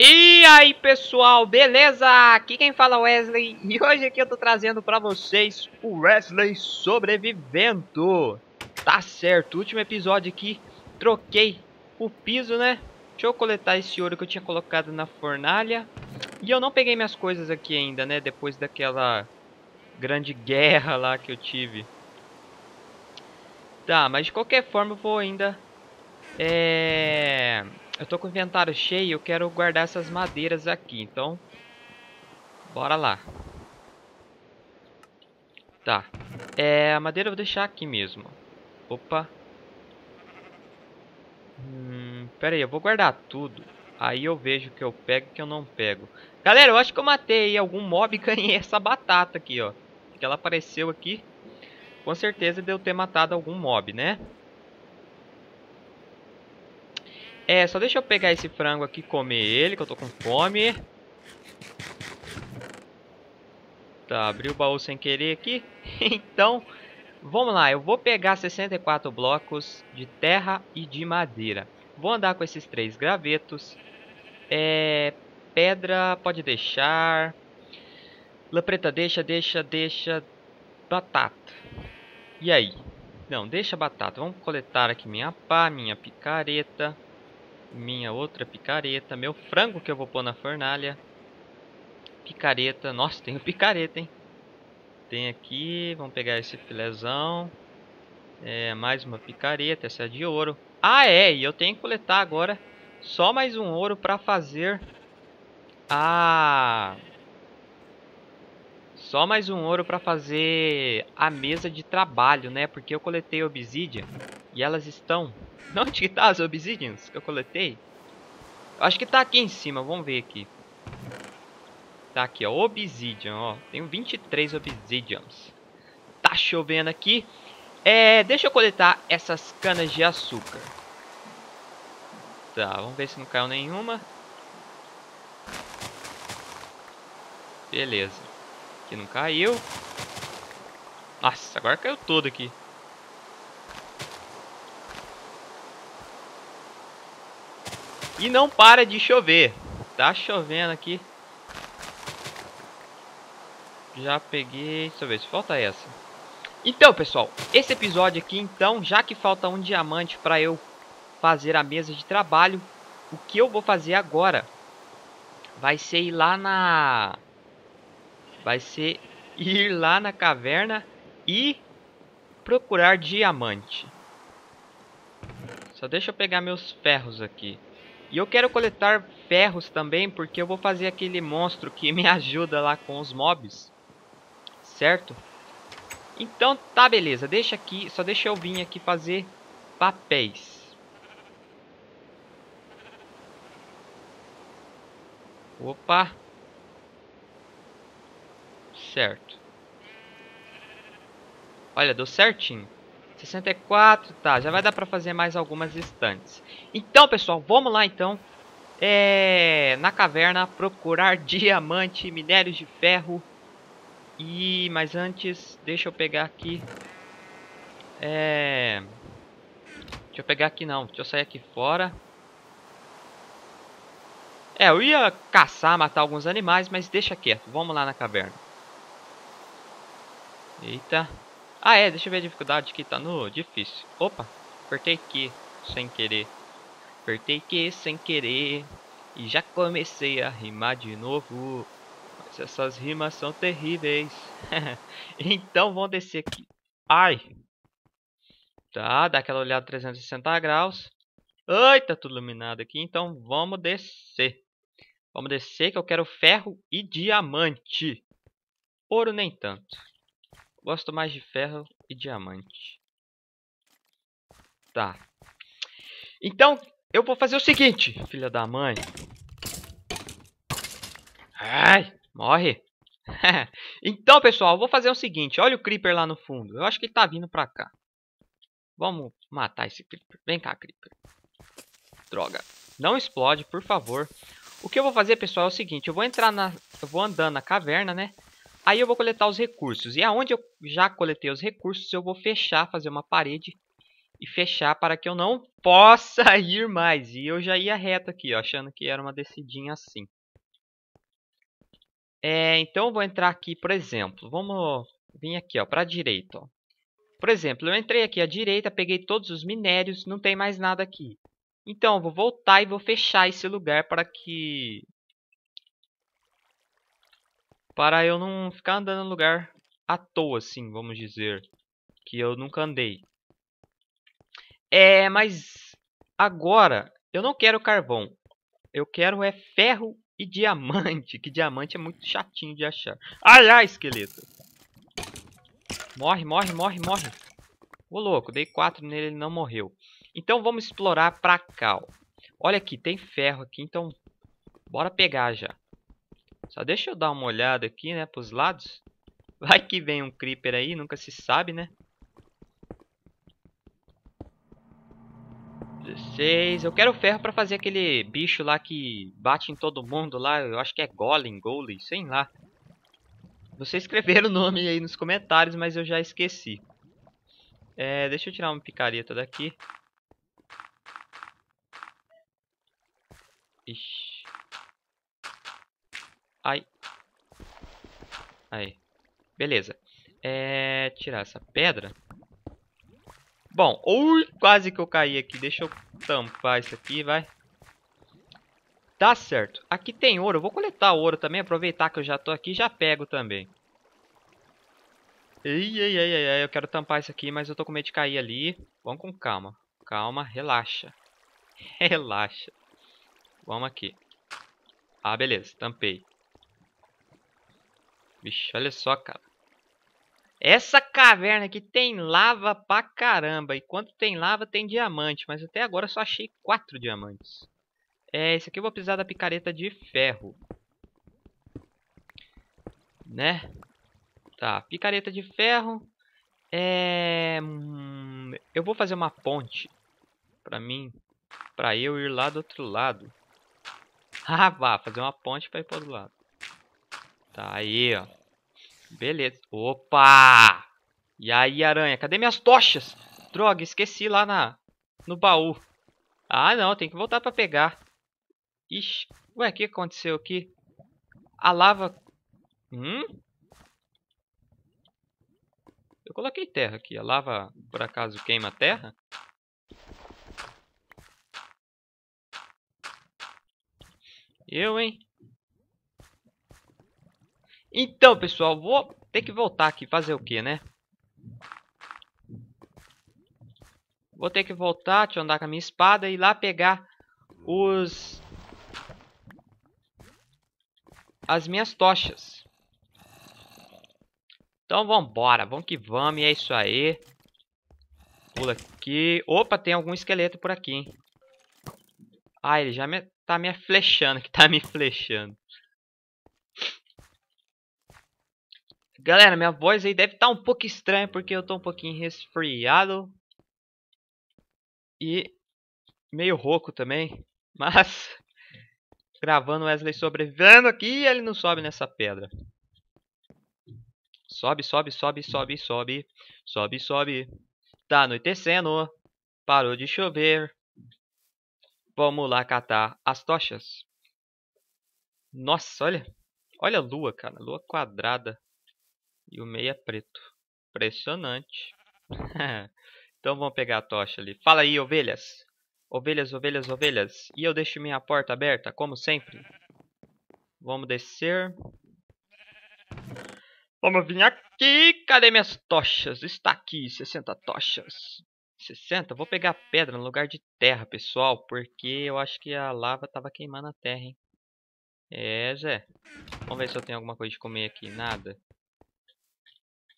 E aí pessoal, beleza? Aqui quem fala é Wesley e hoje aqui eu tô trazendo pra vocês o Wesley Sobrevivendo. Tá certo, último episódio aqui, troquei o piso né Deixa eu coletar esse ouro que eu tinha colocado na fornalha E eu não peguei minhas coisas aqui ainda né, depois daquela grande guerra lá que eu tive. Tá, mas de qualquer forma eu vou ainda... É... Eu tô com o inventário cheio eu quero guardar essas madeiras aqui, então... Bora lá. Tá. É, a madeira eu vou deixar aqui mesmo. Opa. Hum, pera aí, eu vou guardar tudo. Aí eu vejo o que eu pego e o que eu não pego. Galera, eu acho que eu matei algum mob e ganhei essa batata aqui, ó que ela apareceu aqui, com certeza deu ter matado algum mob, né? É, só deixa eu pegar esse frango aqui e comer ele, que eu tô com fome. Tá, abri o baú sem querer aqui. então, vamos lá. Eu vou pegar 64 blocos de terra e de madeira. Vou andar com esses três gravetos. É, pedra pode deixar. Lapreta, deixa, deixa, deixa. Batata. E aí? Não, deixa batata. Vamos coletar aqui minha pá, minha picareta. Minha outra picareta. Meu frango que eu vou pôr na fornalha. Picareta. Nossa, tenho picareta, hein? Tem aqui. Vamos pegar esse filézão. É, mais uma picareta. Essa é de ouro. Ah, é. E eu tenho que coletar agora só mais um ouro para fazer a... Só mais um ouro para fazer a mesa de trabalho, né? Porque eu coletei obsidian e elas estão... Onde que tá as obsidians que eu coletei? Eu acho que tá aqui em cima, vamos ver aqui. Tá aqui, ó, obsidian, ó. Tenho 23 obsidians. Tá chovendo aqui. É, deixa eu coletar essas canas de açúcar. Tá, vamos ver se não caiu nenhuma. Beleza aqui não caiu. Nossa, agora caiu todo aqui. E não para de chover. Tá chovendo aqui. Já peguei... Deixa eu ver se falta essa. Então, pessoal, esse episódio aqui, então, já que falta um diamante para eu fazer a mesa de trabalho, o que eu vou fazer agora vai ser ir lá na vai ser ir lá na caverna e procurar diamante. Só deixa eu pegar meus ferros aqui. E eu quero coletar ferros também, porque eu vou fazer aquele monstro que me ajuda lá com os mobs. Certo? Então tá beleza, deixa aqui, só deixa eu vir aqui fazer papéis. Opa! certo. Olha, deu certinho. 64, tá. Já vai dar pra fazer mais algumas estantes. Então, pessoal, vamos lá, então. É... Na caverna, procurar diamante, minérios de ferro. E... Mas antes, deixa eu pegar aqui... É... Deixa eu pegar aqui, não. Deixa eu sair aqui fora. É, eu ia caçar, matar alguns animais, mas deixa quieto. Vamos lá na caverna. Eita. Ah, é, deixa eu ver a dificuldade que tá no difícil. Opa, apertei aqui, sem querer. Apertei aqui, sem querer. E já comecei a rimar de novo. Mas essas rimas são terríveis. então vamos descer aqui. Ai. Tá, dá aquela olhada 360 graus. Ai, tá tudo iluminado aqui. Então vamos descer. Vamos descer que eu quero ferro e diamante. Ouro nem tanto. Gosto mais de ferro e diamante. Tá. Então, eu vou fazer o seguinte, filha da mãe. Ai, morre. então, pessoal, eu vou fazer o seguinte. Olha o Creeper lá no fundo. Eu acho que ele tá vindo pra cá. Vamos matar esse Creeper. Vem cá, Creeper. Droga. Não explode, por favor. O que eu vou fazer, pessoal, é o seguinte. Eu vou entrar na... Eu vou andando na caverna, né? Aí eu vou coletar os recursos. E aonde eu já coletei os recursos, eu vou fechar, fazer uma parede e fechar para que eu não possa ir mais. E eu já ia reto aqui, ó, achando que era uma descidinha assim. É, então eu vou entrar aqui, por exemplo, vamos vir aqui para a direita. Ó. Por exemplo, eu entrei aqui à direita, peguei todos os minérios, não tem mais nada aqui. Então eu vou voltar e vou fechar esse lugar para que para eu não ficar andando no lugar à toa, assim, vamos dizer. Que eu nunca andei. É, mas agora eu não quero carvão. Eu quero é ferro e diamante. Que diamante é muito chatinho de achar. Ai, ai, esqueleto. Morre, morre, morre, morre. Ô, louco, dei 4 nele ele não morreu. Então vamos explorar pra cá, ó. Olha aqui, tem ferro aqui, então bora pegar já. Só deixa eu dar uma olhada aqui, né, pros lados. Vai que vem um Creeper aí, nunca se sabe, né? 16. Eu quero ferro pra fazer aquele bicho lá que bate em todo mundo lá. Eu acho que é Golem, Golem, sei lá. Vocês escreveram o nome aí nos comentários, mas eu já esqueci. É, deixa eu tirar uma picareta daqui. Ixi. Ai. Aí. Beleza. É... Tirar essa pedra. Bom, ou quase que eu caí aqui. Deixa eu tampar isso aqui, vai. Tá certo. Aqui tem ouro. Eu vou coletar ouro também. Aproveitar que eu já tô aqui já pego também. Ei, ei, ei, ei, eu quero tampar isso aqui, mas eu tô com medo de cair ali. Vamos com calma. Calma, relaxa. Relaxa. Vamos aqui. Ah, beleza. Tampei. Vixe, olha só, cara. Essa caverna aqui tem lava pra caramba. E quando tem lava, tem diamante. Mas até agora eu só achei quatro diamantes. É, esse aqui eu vou precisar da picareta de ferro. Né? Tá, picareta de ferro. É... Hum, eu vou fazer uma ponte. Pra mim. Pra eu ir lá do outro lado. Ah, vá, fazer uma ponte pra ir pro outro lado. Tá aí, ó. Beleza. Opa! E aí, aranha? Cadê minhas tochas? Droga, esqueci lá na, no baú. Ah, não. Tem que voltar pra pegar. Ixi. Ué, o que aconteceu aqui? A lava... Hum? Eu coloquei terra aqui. A lava, por acaso, queima a terra? Eu, hein? Então, pessoal, vou ter que voltar aqui. Fazer o que, né? Vou ter que voltar, te andar com a minha espada e ir lá pegar os... As minhas tochas. Então vambora, vamos que vamos, e é isso aí. Pula aqui. Opa, tem algum esqueleto por aqui, hein? Ah, ele já me... tá me flechando, que tá me flechando. Galera, minha voz aí deve estar tá um pouco estranha porque eu tô um pouquinho resfriado. E meio rouco também. Mas gravando Wesley sobrevivendo aqui e ele não sobe nessa pedra. Sobe, sobe, sobe, sobe, sobe. Sobe, sobe. Tá anoitecendo. Parou de chover. Vamos lá catar as tochas. Nossa, olha. Olha a lua, cara. Lua quadrada. E o meia é preto. Impressionante. então vamos pegar a tocha ali. Fala aí, ovelhas. Ovelhas, ovelhas, ovelhas. E eu deixo minha porta aberta, como sempre. Vamos descer. Vamos vir aqui. Cadê minhas tochas? Está aqui, 60 tochas. 60? Vou pegar pedra no lugar de terra, pessoal. Porque eu acho que a lava estava queimando a terra, hein? É, Zé. Vamos ver se eu tenho alguma coisa de comer aqui. Nada.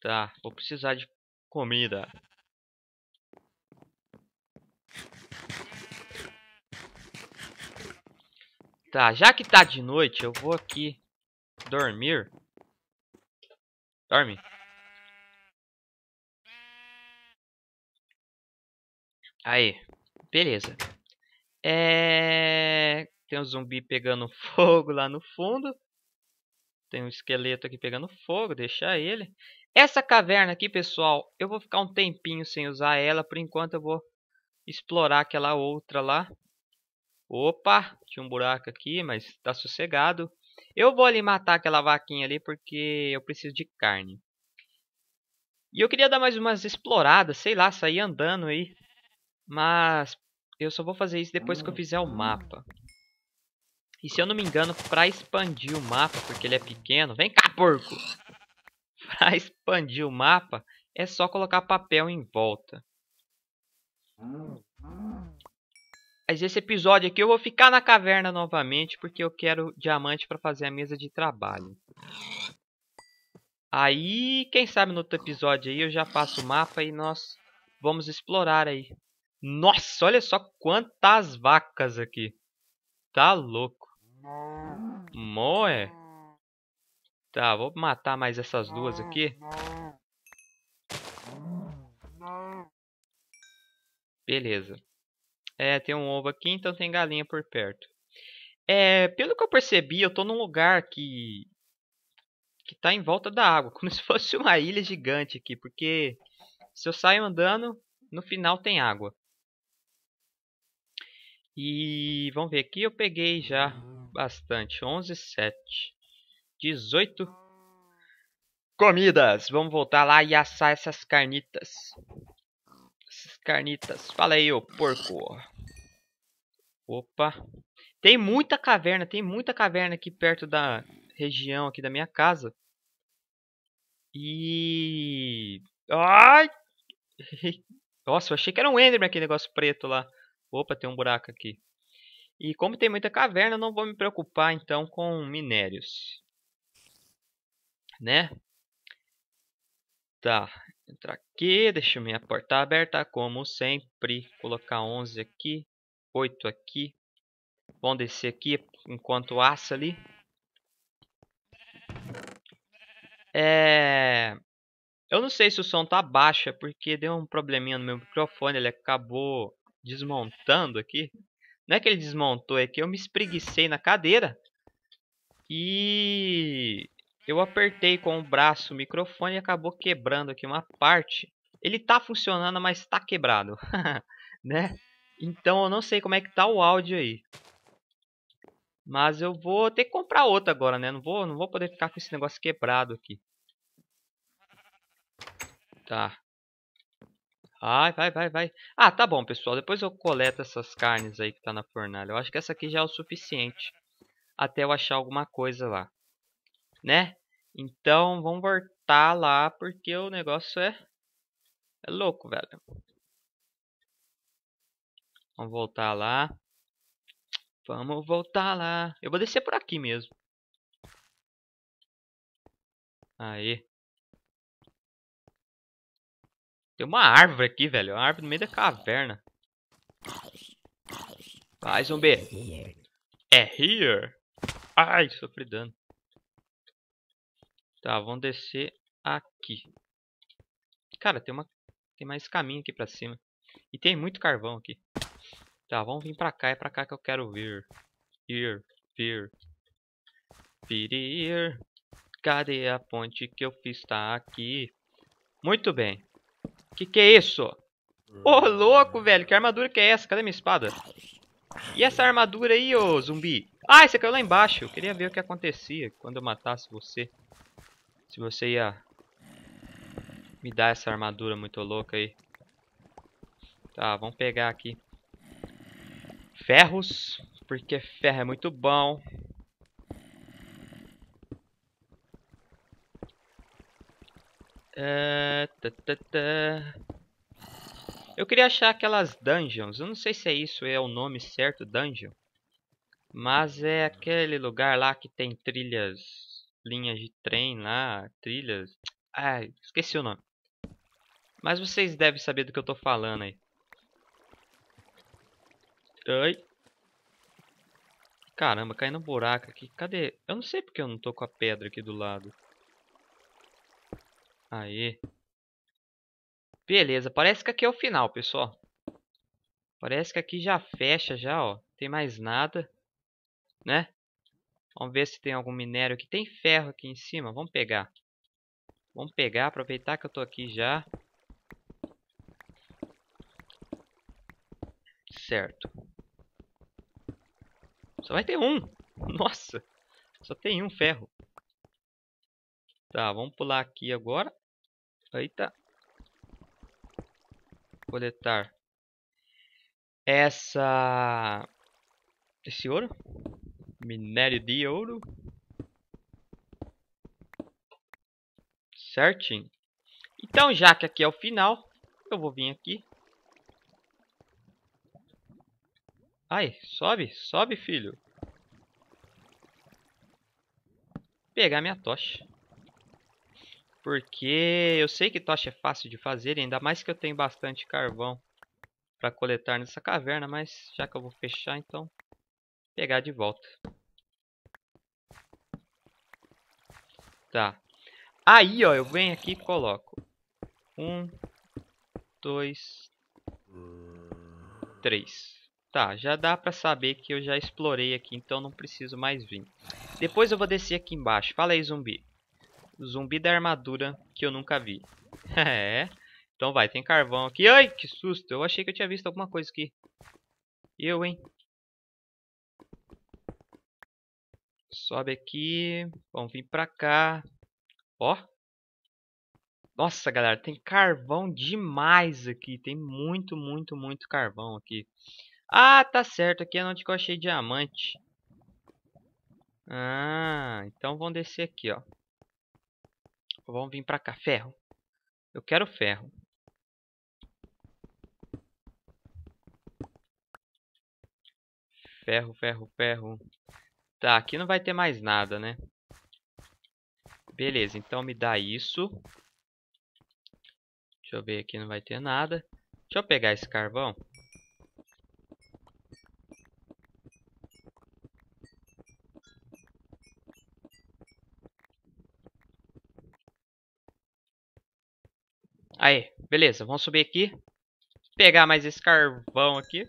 Tá, vou precisar de comida. Tá, já que tá de noite, eu vou aqui dormir. Dorme. Aí, beleza. É... Tem um zumbi pegando fogo lá no fundo. Tem um esqueleto aqui pegando fogo, deixar ele. Essa caverna aqui, pessoal, eu vou ficar um tempinho sem usar ela. Por enquanto eu vou explorar aquela outra lá. Opa, tinha um buraco aqui, mas tá sossegado. Eu vou ali matar aquela vaquinha ali porque eu preciso de carne. E eu queria dar mais umas exploradas, sei lá, sair andando aí. Mas eu só vou fazer isso depois que eu fizer o mapa. E se eu não me engano, pra expandir o mapa, porque ele é pequeno... Vem cá, porco! Para expandir o mapa, é só colocar papel em volta. Mas esse episódio aqui eu vou ficar na caverna novamente, porque eu quero diamante para fazer a mesa de trabalho. Aí, quem sabe no outro episódio aí eu já passo o mapa e nós vamos explorar aí. Nossa, olha só quantas vacas aqui. Tá louco. Moé. Tá, vou matar mais essas duas aqui. Beleza. É, tem um ovo aqui, então tem galinha por perto. É, pelo que eu percebi, eu tô num lugar que que tá em volta da água, como se fosse uma ilha gigante aqui, porque se eu saio andando, no final tem água. E vamos ver aqui, eu peguei já bastante, 11 7. 18 comidas. Vamos voltar lá e assar essas carnitas. Essas carnitas. Fala aí, ô porco. Opa. Tem muita caverna, tem muita caverna aqui perto da região aqui da minha casa. E... Ai! Nossa, eu achei que era um Enderman aquele negócio preto lá. Opa, tem um buraco aqui. E como tem muita caverna, não vou me preocupar então com minérios né? Tá, entrar aqui, deixa minha porta aberta, como sempre, colocar 11 aqui, 8 aqui, Vamos descer aqui enquanto assa ali. É... Eu não sei se o som tá baixo, é porque deu um probleminha no meu microfone, ele acabou desmontando aqui. Não é que ele desmontou, é que eu me espreguicei na cadeira e eu apertei com o braço o microfone e acabou quebrando aqui uma parte. Ele tá funcionando, mas tá quebrado, né? Então eu não sei como é que tá o áudio aí. Mas eu vou ter que comprar outro agora, né? Não vou, não vou poder ficar com esse negócio quebrado aqui. Tá. Vai, vai, vai, vai. Ah, tá bom, pessoal. Depois eu coleto essas carnes aí que tá na fornalha. Eu acho que essa aqui já é o suficiente. Até eu achar alguma coisa lá né? Então, vamos voltar lá, porque o negócio é, é louco, velho. Vamos voltar lá. Vamos voltar lá. Eu vou descer por aqui mesmo. Aí. Tem uma árvore aqui, velho. Uma árvore no meio da caverna. Vai, zumbi. É here. Ai, sofri dano. Tá, vamos descer aqui. Cara, tem, uma, tem mais caminho aqui pra cima. E tem muito carvão aqui. Tá, vamos vir pra cá. É pra cá que eu quero vir. Ir, vir. Virir. Cadê a ponte que eu fiz? Tá aqui. Muito bem. Que que é isso? Ô, oh, louco, velho. Que armadura que é essa? Cadê minha espada? E essa armadura aí, ô oh, zumbi? Ah, você caiu é lá embaixo. Eu queria ver o que acontecia quando eu matasse você. Se você ia me dar essa armadura muito louca aí. Tá, vamos pegar aqui. Ferros, porque ferro é muito bom. Eh, tá, tá, tá. Eu queria achar aquelas dungeons. Eu não sei se é isso, é o nome certo, dungeon. Mas é aquele lugar lá que tem trilhas linhas de trem lá, trilhas. Ai, esqueci o nome. Mas vocês devem saber do que eu tô falando aí. Ai. Caramba, caí no buraco aqui. Cadê? Eu não sei porque eu não tô com a pedra aqui do lado. Aê. Beleza, parece que aqui é o final, pessoal. Parece que aqui já fecha já, ó. tem mais nada. Né? Vamos ver se tem algum minério aqui. Tem ferro aqui em cima. Vamos pegar. Vamos pegar, aproveitar que eu tô aqui já. Certo. Só vai ter um. Nossa. Só tem um ferro. Tá, vamos pular aqui agora. Eita. Coletar. Essa... Esse ouro? Minério de ouro. Certinho. Então, já que aqui é o final, eu vou vir aqui. Ai, sobe, sobe, filho. Pegar minha tocha. Porque eu sei que tocha é fácil de fazer, ainda mais que eu tenho bastante carvão para coletar nessa caverna, mas já que eu vou fechar, então pegar de volta. Tá. Aí, ó, eu venho aqui e coloco. Um, dois, três. Tá, já dá pra saber que eu já explorei aqui, então não preciso mais vir. Depois eu vou descer aqui embaixo. Fala aí, zumbi. Zumbi da armadura que eu nunca vi. é. Então vai, tem carvão aqui. Ai, que susto. Eu achei que eu tinha visto alguma coisa aqui. Eu, hein. Sobe aqui. Vamos vir pra cá. Ó. Nossa, galera, tem carvão demais aqui. Tem muito, muito, muito carvão aqui. Ah, tá certo. Aqui é onde eu achei diamante. Ah, então vamos descer aqui, ó. Vamos vir pra cá. Ferro. Eu quero ferro. Ferro, ferro, ferro. Tá, aqui não vai ter mais nada, né? Beleza, então me dá isso. Deixa eu ver aqui, não vai ter nada. Deixa eu pegar esse carvão. Aí, beleza, vamos subir aqui. Pegar mais esse carvão aqui.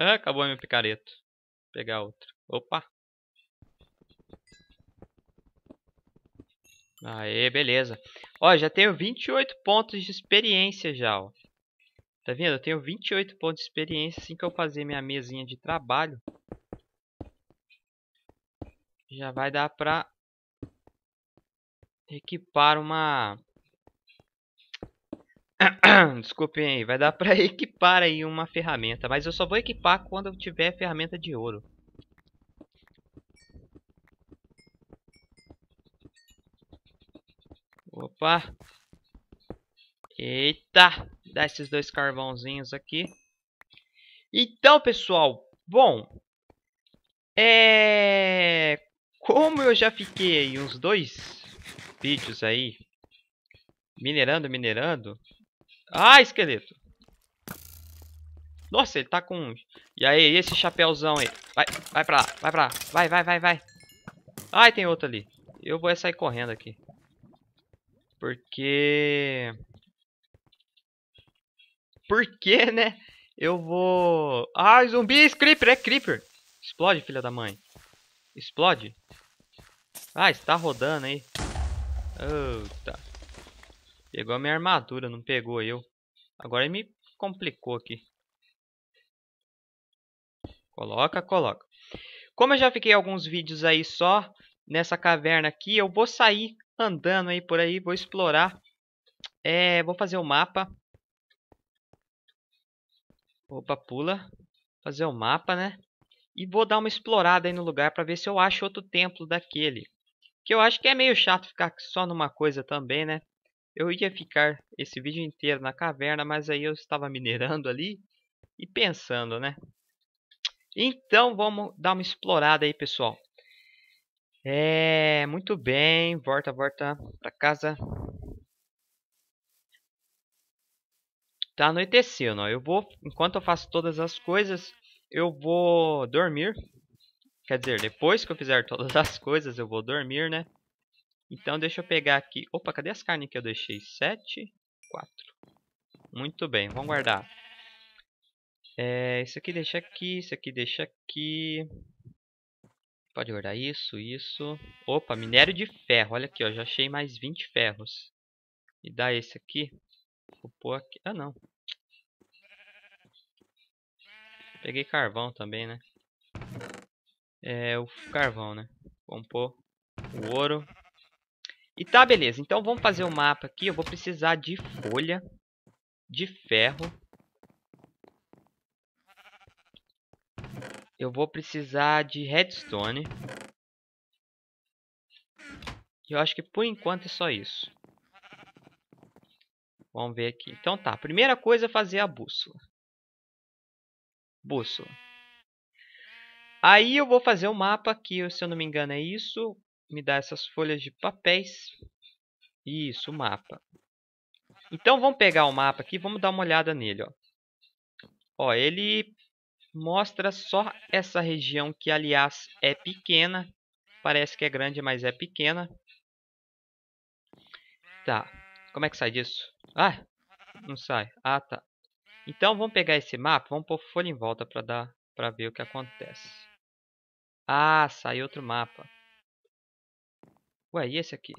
Ah, acabou a minha picareta. Vou pegar outra. Opa! Aê, beleza. Ó, já tenho 28 pontos de experiência já, ó. Tá vendo? Eu tenho 28 pontos de experiência assim que eu fazer minha mesinha de trabalho. Já vai dar pra equipar uma Desculpem aí, vai dar pra equipar aí uma ferramenta, mas eu só vou equipar quando eu tiver ferramenta de ouro. Opa! Eita! Dá esses dois carvãozinhos aqui. Então, pessoal, bom... É... Como eu já fiquei uns dois vídeos aí minerando, minerando, ah, esqueleto. Nossa, ele tá com... E aí, esse chapéuzão aí? Vai, vai pra lá, vai pra lá. Vai, vai, vai, vai. Ai, tem outro ali. Eu vou sair correndo aqui. Porque... Porque, né? Eu vou... Ah, zumbi, é creeper, é creeper. Explode, filha da mãe. Explode. Ah, está rodando aí. Oh, tá. Pegou a minha armadura, não pegou eu. Agora ele me complicou aqui. Coloca, coloca. Como eu já fiquei alguns vídeos aí só nessa caverna aqui, eu vou sair andando aí por aí, vou explorar. É, vou fazer o mapa. Opa, pula. Fazer o mapa, né? E vou dar uma explorada aí no lugar para ver se eu acho outro templo daquele. Que eu acho que é meio chato ficar só numa coisa também, né? Eu ia ficar esse vídeo inteiro na caverna, mas aí eu estava minerando ali e pensando, né? Então vamos dar uma explorada aí, pessoal. É, muito bem, volta, volta para casa. Tá anoitecendo, ó. Eu vou, enquanto eu faço todas as coisas, eu vou dormir. Quer dizer, depois que eu fizer todas as coisas, eu vou dormir, né? Então deixa eu pegar aqui. Opa, cadê as carnes que eu deixei? 7, 4. Muito bem, vamos guardar. É, isso aqui deixa aqui, isso aqui deixa aqui. Pode guardar isso, isso. Opa, minério de ferro. Olha aqui, ó, já achei mais 20 ferros. E dá esse aqui. Vou pôr aqui. Ah, não. Peguei carvão também, né? É o carvão, né? Vamos pôr o ouro. E tá, beleza. Então vamos fazer o um mapa aqui. Eu vou precisar de folha, de ferro. Eu vou precisar de redstone. eu acho que por enquanto é só isso. Vamos ver aqui. Então tá, primeira coisa é fazer a bússola. Bússola. Aí eu vou fazer o um mapa aqui, se eu não me engano é isso me dá essas folhas de papéis. Isso, mapa. Então vamos pegar o mapa aqui, vamos dar uma olhada nele. Ó, ó ele mostra só essa região que, aliás, é pequena. Parece que é grande, mas é pequena. Tá, como é que sai disso? Ah, não sai. Ah, tá. Então vamos pegar esse mapa, vamos pôr folha em volta para dar para ver o que acontece. Ah, saiu outro mapa. Ué, e esse aqui?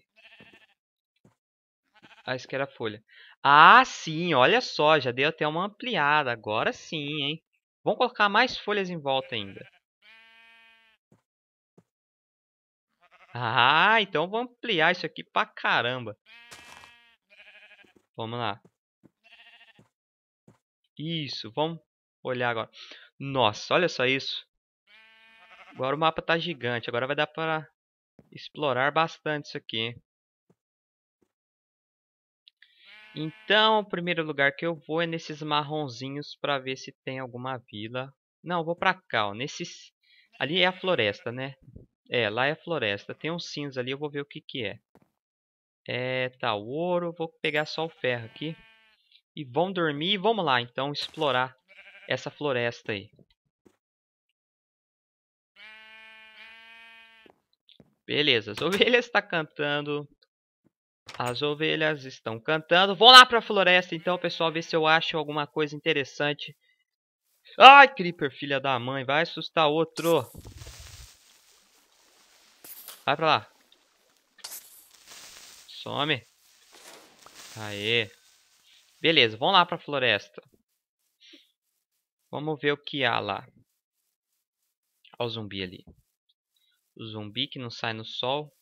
Ah, esse aqui era a folha. Ah, sim, olha só, já deu até uma ampliada. Agora sim, hein? Vamos colocar mais folhas em volta ainda. Ah, então vamos ampliar isso aqui pra caramba. Vamos lá. Isso, vamos olhar agora. Nossa, olha só isso. Agora o mapa tá gigante. Agora vai dar pra explorar bastante isso aqui. Então, o primeiro lugar que eu vou é nesses marronzinhos para ver se tem alguma vila. Não, vou para cá, ó, nesses... Ali é a floresta, né? É, lá é a floresta. Tem um cinza ali, eu vou ver o que que é. É, tá, o ouro. Vou pegar só o ferro aqui. E vamos dormir. Vamos lá, então, explorar essa floresta aí. Beleza, as ovelhas estão tá cantando. As ovelhas estão cantando. Vou lá pra floresta então, pessoal, ver se eu acho alguma coisa interessante. Ai, Creeper, filha da mãe. Vai assustar outro. Vai pra lá. Some. Aê. Beleza, vamos lá pra floresta. Vamos ver o que há lá. Olha o zumbi ali zumbi que não sai no sol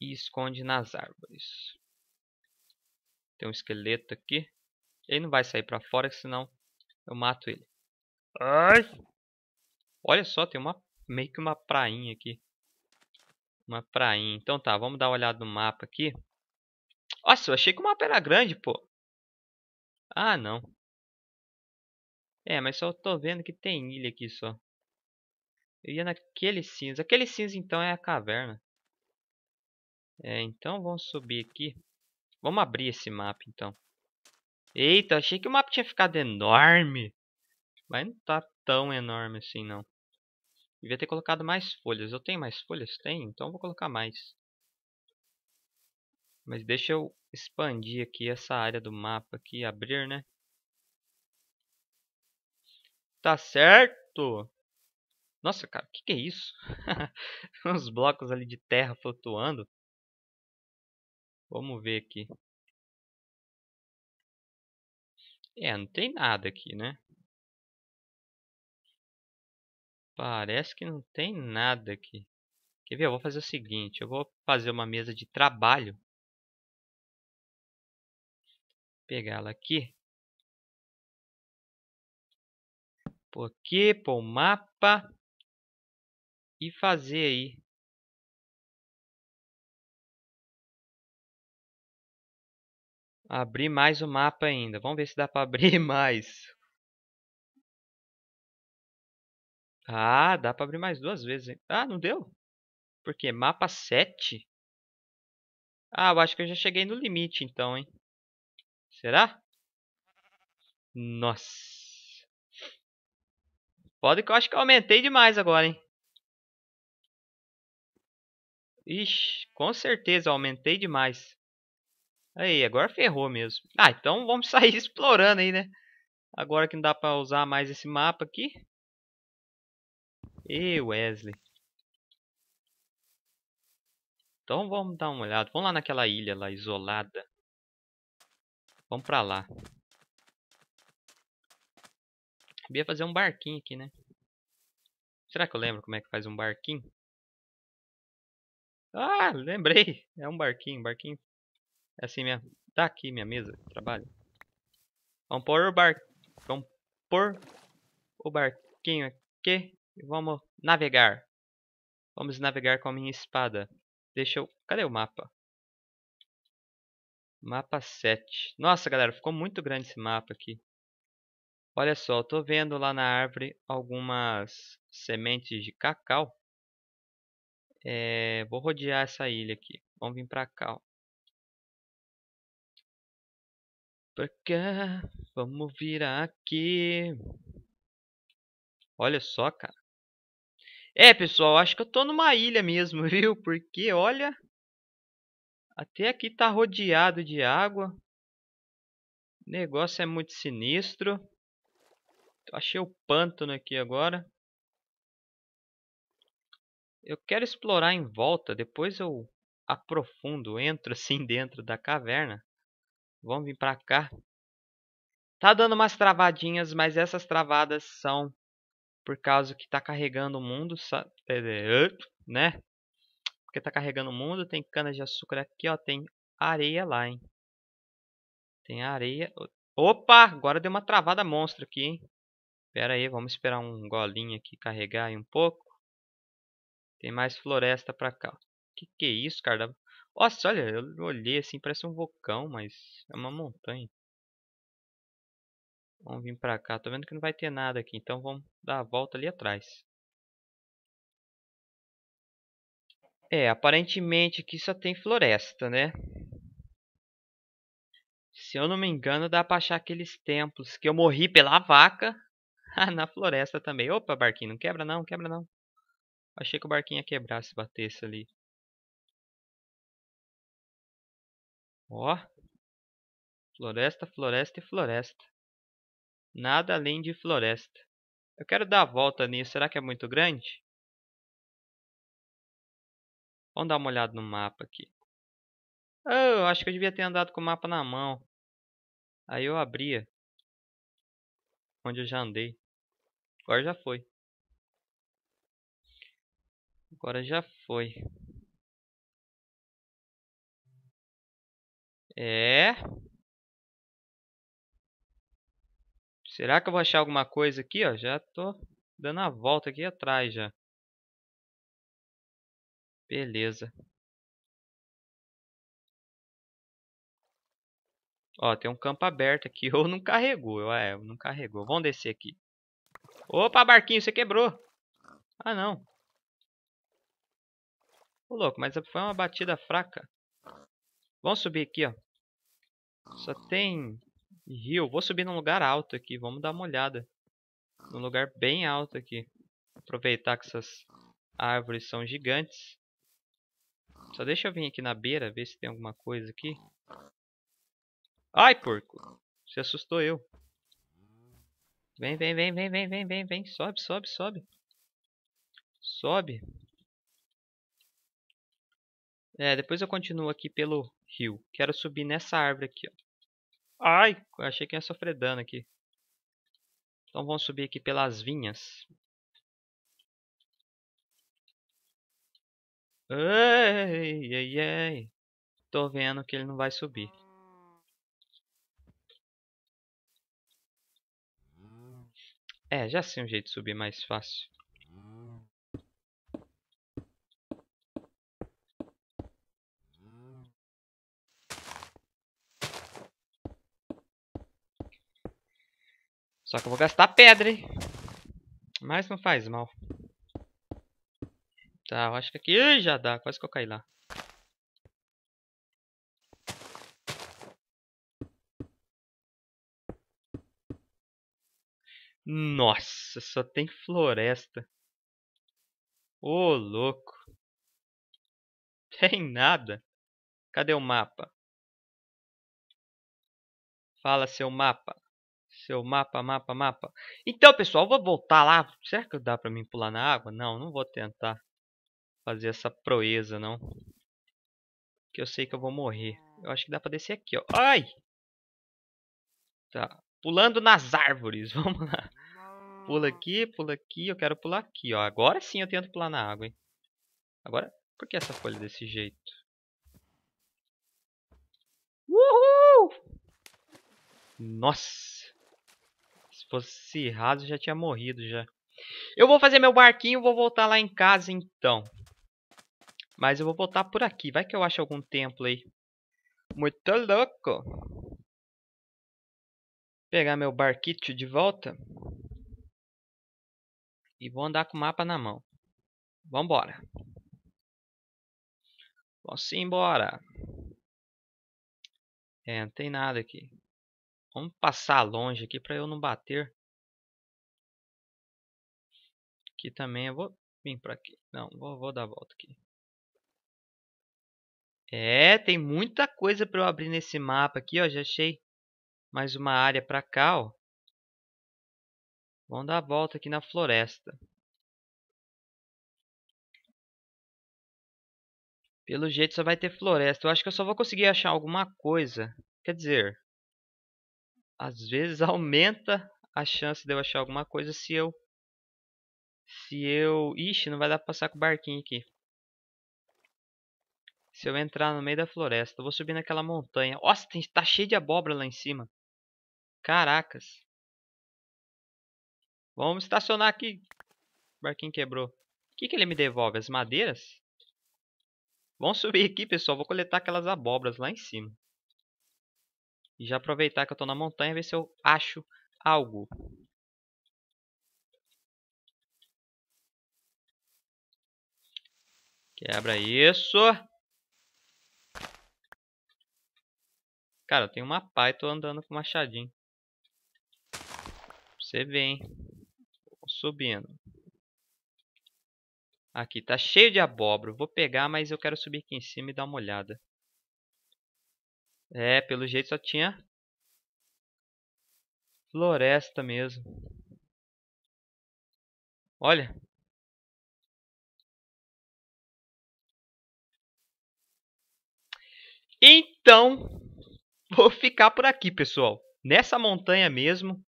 e esconde nas árvores. Tem um esqueleto aqui. Ele não vai sair para fora, senão eu mato ele. Ai! Olha só, tem uma meio que uma prainha aqui. Uma prainha. Então tá, vamos dar uma olhada no mapa aqui. Nossa, eu achei que o mapa era grande, pô. Ah, não. É, mas só tô vendo que tem ilha aqui só. Eu ia naquele cinza. Aquele cinza, então, é a caverna. É, então vamos subir aqui. Vamos abrir esse mapa, então. Eita, achei que o mapa tinha ficado enorme. Mas não tá tão enorme assim, não. Devia ter colocado mais folhas. Eu tenho mais folhas? tenho. então vou colocar mais. Mas deixa eu expandir aqui essa área do mapa aqui. Abrir, né? Tá certo! Nossa, cara, o que, que é isso? Uns blocos ali de terra flutuando. Vamos ver aqui. É, não tem nada aqui, né? Parece que não tem nada aqui. Quer ver? Eu vou fazer o seguinte. Eu vou fazer uma mesa de trabalho. pegar ela aqui. Por aqui, pôr o mapa e fazer aí. Abrir mais o mapa ainda. Vamos ver se dá para abrir mais. Ah, dá para abrir mais duas vezes. Hein? Ah, não deu? Por quê? Mapa 7? Ah, eu acho que eu já cheguei no limite então, hein? Será? Nossa. Pode que eu acho que eu aumentei demais agora, hein? Ixi, com certeza aumentei demais. Aí, agora ferrou mesmo. Ah, então vamos sair explorando aí, né? Agora que não dá pra usar mais esse mapa aqui. E Wesley. Então vamos dar uma olhada. Vamos lá naquela ilha lá, isolada. Vamos pra lá. Eu ia fazer um barquinho aqui, né? Será que eu lembro como é que faz um barquinho? Ah, lembrei. É um barquinho, barquinho. É assim mesmo. Tá aqui minha mesa de trabalho. Vamos pôr o bar... Vamos pôr o barquinho aqui. E vamos navegar. Vamos navegar com a minha espada. Deixa eu... Cadê o mapa? Mapa 7. Nossa, galera, ficou muito grande esse mapa aqui. Olha só, eu tô vendo lá na árvore algumas sementes de cacau. É, vou rodear essa ilha aqui. Vamos vir pra cá. Ó. Pra cá. Vamos virar aqui. Olha só, cara. É, pessoal, acho que eu tô numa ilha mesmo, viu? Porque, olha... Até aqui tá rodeado de água. O negócio é muito sinistro. achei o pântano aqui agora. Eu quero explorar em volta, depois eu aprofundo, entro assim dentro da caverna. Vamos vir para cá. Tá dando umas travadinhas, mas essas travadas são por causa que tá carregando o mundo, é, é, é, né? Porque tá carregando o mundo, tem cana de açúcar aqui, ó, tem areia lá, hein? Tem areia. Opa, agora deu uma travada monstro aqui, hein? Pera aí, vamos esperar um golinho aqui carregar aí um pouco. Tem mais floresta pra cá. Que que é isso, cara? Nossa, olha, eu olhei assim, parece um vulcão, mas é uma montanha. Vamos vir pra cá. Tô vendo que não vai ter nada aqui, então vamos dar a volta ali atrás. É, aparentemente aqui só tem floresta, né? Se eu não me engano, dá pra achar aqueles templos que eu morri pela vaca na floresta também. Opa, barquinho, não quebra não, quebra não. Achei que o barquinho ia quebrar se batesse ali. Ó. Floresta, floresta e floresta. Nada além de floresta. Eu quero dar a volta nisso. Será que é muito grande? Vamos dar uma olhada no mapa aqui. Oh, acho que eu devia ter andado com o mapa na mão. Aí eu abria. Onde eu já andei. Agora já foi. Agora já foi. É. Será que eu vou achar alguma coisa aqui, ó? Já tô dando a volta aqui atrás já. Beleza. Ó, tem um campo aberto aqui. Ou não carregou. Eu, é, não carregou. Vamos descer aqui. Opa, barquinho, você quebrou. Ah, não. Ô, louco, mas foi uma batida fraca. Vamos subir aqui, ó. Só tem rio. Vou subir num lugar alto aqui. Vamos dar uma olhada. Num lugar bem alto aqui. Aproveitar que essas árvores são gigantes. Só deixa eu vir aqui na beira, ver se tem alguma coisa aqui. Ai, porco! Você assustou eu. Vem, vem, vem, vem, vem, vem, vem, vem. Sobe, sobe, sobe. Sobe. É, depois eu continuo aqui pelo rio. Quero subir nessa árvore aqui, ó. Ai, achei que ia sofrer dano aqui. Então vamos subir aqui pelas vinhas. Ei, ei, ei. Tô vendo que ele não vai subir. É, já sei um jeito de subir mais fácil. Só que eu vou gastar pedra, hein? Mas não faz mal. Tá, eu acho que aqui... já dá. Quase que eu caí lá. Nossa, só tem floresta. Ô, oh, louco. Tem nada. Cadê o mapa? Fala seu mapa seu mapa, mapa, mapa. Então, pessoal, vou voltar lá. Será que dá pra mim pular na água? Não, não vou tentar fazer essa proeza, não. Que eu sei que eu vou morrer. Eu acho que dá pra descer aqui, ó. Ai! Tá. Pulando nas árvores. Vamos lá. Pula aqui, pula aqui. Eu quero pular aqui, ó. Agora sim eu tento pular na água, hein. Agora, por que essa folha desse jeito? Uhul! Nossa! fosse raso, já tinha morrido já. Eu vou fazer meu barquinho, vou voltar lá em casa então. Mas eu vou voltar por aqui. Vai que eu acho algum templo aí. Muito louco. Pegar meu barquito de volta. E vou andar com o mapa na mão. Vambora. Vamos embora. É, não tem nada aqui. Vamos passar longe aqui para eu não bater. Aqui também eu vou vir para aqui. Não, vou, vou dar a volta aqui. É, tem muita coisa para eu abrir nesse mapa aqui, ó. Já achei mais uma área para cá, ó. Vamos dar a volta aqui na floresta. Pelo jeito só vai ter floresta. Eu acho que eu só vou conseguir achar alguma coisa. Quer dizer, às vezes aumenta a chance de eu achar alguma coisa se eu se eu, ixi, não vai dar pra passar com o barquinho aqui. Se eu entrar no meio da floresta, eu vou subir naquela montanha. Nossa, tem, tá cheio de abóbora lá em cima. Caracas. Vamos estacionar aqui. O barquinho quebrou. O que, que ele me devolve? As madeiras? Vamos subir aqui, pessoal. Vou coletar aquelas abóboras lá em cima. E já aproveitar que eu estou na montanha, ver se eu acho algo. Quebra isso. Cara, eu tenho uma pá e tô andando com machadinho. Você vem. Subindo. Aqui, tá cheio de abóbora. Vou pegar, mas eu quero subir aqui em cima e dar uma olhada. É, pelo jeito só tinha floresta mesmo. Olha. Então, vou ficar por aqui, pessoal. Nessa montanha mesmo.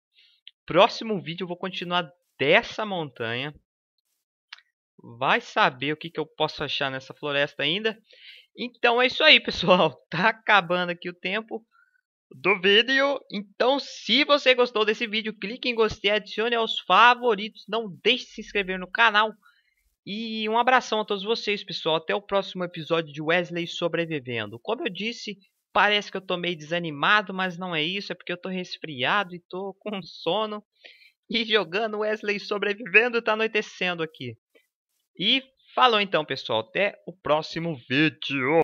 Próximo vídeo eu vou continuar dessa montanha. Vai saber o que, que eu posso achar nessa floresta ainda. Então é isso aí, pessoal. Tá acabando aqui o tempo do vídeo. Então, se você gostou desse vídeo, clique em gostei, adicione aos favoritos, não deixe de se inscrever no canal. E um abração a todos vocês, pessoal. Até o próximo episódio de Wesley sobrevivendo. Como eu disse, parece que eu tô meio desanimado, mas não é isso, é porque eu tô resfriado e tô com sono. E jogando Wesley sobrevivendo, tá anoitecendo aqui. E Falou então, pessoal. Até o próximo vídeo.